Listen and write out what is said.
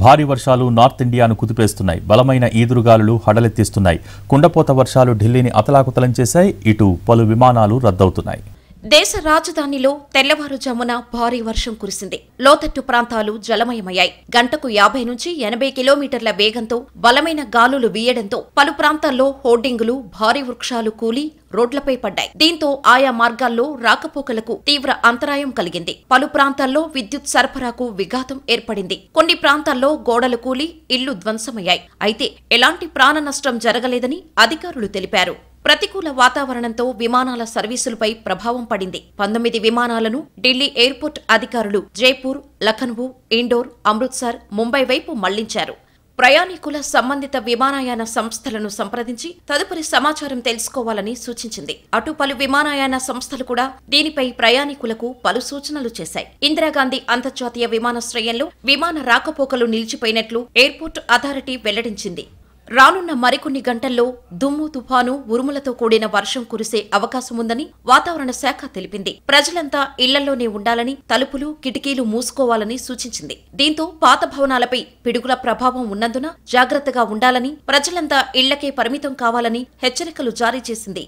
భారీ వర్షాలు నార్త్ ఇండియాను కుదిపేస్తున్నాయి బలమైన ఈదురుగాలులు హడలెత్తిస్తున్నాయి కుండపోత వర్షాలు ఢిల్లీని అతలాకుతలం చేశాయి ఇటు పలు విమానాలు రద్దవుతున్నాయి దేశ రాజధానిలో తెల్లవారుజామున భారీ వర్షం కురిసింది లోతట్టు ప్రాంతాలు జలమయమయ్యాయి గంటకు యాభై నుంచి ఎనభై కిలోమీటర్ల వేగంతో బలమైన గాలులు వీయడంతో పలు ప్రాంతాల్లో హోర్డింగులు భారీ వృక్షాలు కూలి రోడ్లపై పడ్డాయి దీంతో ఆయా మార్గాల్లో రాకపోకలకు తీవ్ర అంతరాయం కలిగింది పలు ప్రాంతాల్లో విద్యుత్ సరఫరాకు విఘాతం ఏర్పడింది కొన్ని ప్రాంతాల్లో గోడలు కూలి ఇళ్లు ధ్వంసమయ్యాయి అయితే ఎలాంటి ప్రాణ నష్టం జరగలేదని అధికారులు తెలిపారు ప్రతికూల వాతావరణంతో విమానాల సర్వీసులపై ప్రభావం పడింది పంతొమ్మిది విమానాలను ఢిల్లీ ఎయిర్పోర్ట్ అధికారులు జైపూర్ లఖన్వు ఇండోర్ అమృత్సర్ ముంబై వైపు మళ్లించారు ప్రయాణికుల సంబంధిత విమానయాన సంస్థలను సంప్రదించి తదుపరి సమాచారం తెలుసుకోవాలని సూచించింది అటు పలు విమానయాన సంస్థలు కూడా దీనిపై ప్రయాణికులకు పలు సూచనలు చేశాయి ఇందిరాగాంధీ అంతర్జాతీయ విమానాశ్రయంలో విమాన రాకపోకలు నిలిచిపోయినట్లు ఎయిర్పోర్ట్ అథారిటీ వెల్లడించింది రానున్న మరికొన్ని గంటల్లో దుమ్ము తుఫాను ఉరుములతో కూడిన వర్షం కురిసే అవకాశముందని వాతావరణ శాఖ తెలిపింది ప్రజలంతా ఇళ్లలోనే ఉండాలని తలుపులు కిటికీలు మూసుకోవాలని సూచించింది దీంతో పాత భవనాలపై పిడుగుల ప్రభావం ఉన్నందున జాగ్రత్తగా ఉండాలని ప్రజలంతా ఇళ్లకే పరిమితం కావాలని హెచ్చరికలు జారీ చేసింది